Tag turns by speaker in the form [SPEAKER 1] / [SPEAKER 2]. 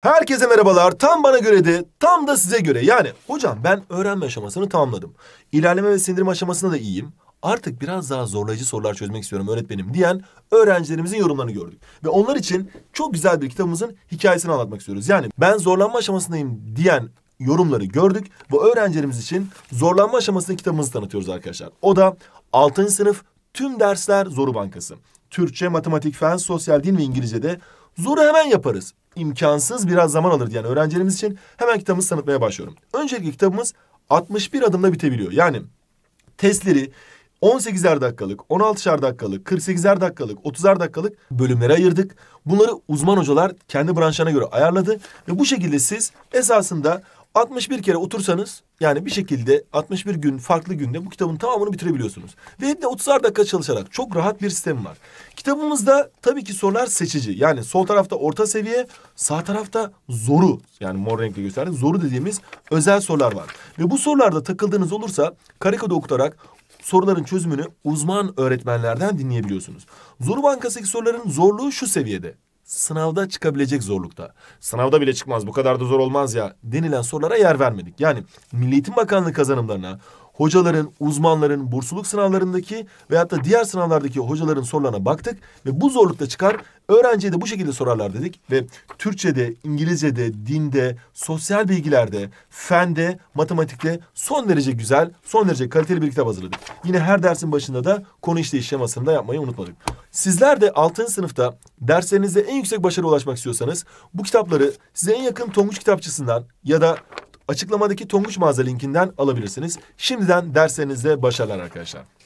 [SPEAKER 1] Herkese merhabalar. Tam bana göre de tam da size göre. Yani hocam ben öğrenme aşamasını tamamladım. İlerleme ve sindirim aşamasında da iyiyim. Artık biraz daha zorlayıcı sorular çözmek istiyorum öğretmenim diyen öğrencilerimizin yorumlarını gördük. Ve onlar için çok güzel bir kitabımızın hikayesini anlatmak istiyoruz. Yani ben zorlanma aşamasındayım diyen yorumları gördük ve öğrencilerimiz için zorlanma aşamasını kitabımızı tanıtıyoruz arkadaşlar. O da 6. sınıf tüm dersler zoru bankası. Türkçe, matematik, fen, sosyal, din ve İngilizce'de zoru hemen yaparız imkansız biraz zaman alır yani öğrencilerimiz için. Hemen kitabımızı tanıtmaya başlıyorum. Öncelikle kitabımız 61 adımda bitebiliyor. Yani testleri 18'er dakikalık, 16'şer dakikalık, 48'er dakikalık, 30'er dakikalık bölümlere ayırdık. Bunları uzman hocalar kendi branşına göre ayarladı ve bu şekilde siz esasında 61 kere otursanız yani bir şekilde 61 gün farklı günde bu kitabın tamamını bitirebiliyorsunuz. Ve de 30'ar dakika çalışarak çok rahat bir sistem var. Kitabımızda tabii ki sorular seçici. Yani sol tarafta orta seviye, sağ tarafta zoru yani mor renkle gösterdim. Zoru dediğimiz özel sorular var. Ve bu sorularda takıldığınız olursa karikada okutarak soruların çözümünü uzman öğretmenlerden dinleyebiliyorsunuz. Zoru Bankası'ndaki soruların zorluğu şu seviyede sınavda çıkabilecek zorlukta. Sınavda bile çıkmaz bu kadar da zor olmaz ya denilen sorulara yer vermedik. Yani Milli Eğitim Bakanlığı kazanımlarına, hocaların, uzmanların, bursluluk sınavlarındaki veyahut da diğer sınavlardaki hocaların sorularına baktık ve bu zorlukta çıkar öğrenciye de bu şekilde sorarlar dedik ve Türkçe'de, İngilizce'de, dinde, sosyal bilgilerde, fende, matematikte son derece güzel, son derece kaliteli bir kitap hazırladık. Yine her dersin başında da konu işleyiş şemasını da yapmayı unutmadık. Sizler de 6. sınıfta derslerinizde en yüksek başarıya ulaşmak istiyorsanız bu kitapları size en yakın Tonguç kitapçısından ya da açıklamadaki Tonguç mağaza linkinden alabilirsiniz. Şimdiden derslerinizde başarılar arkadaşlar.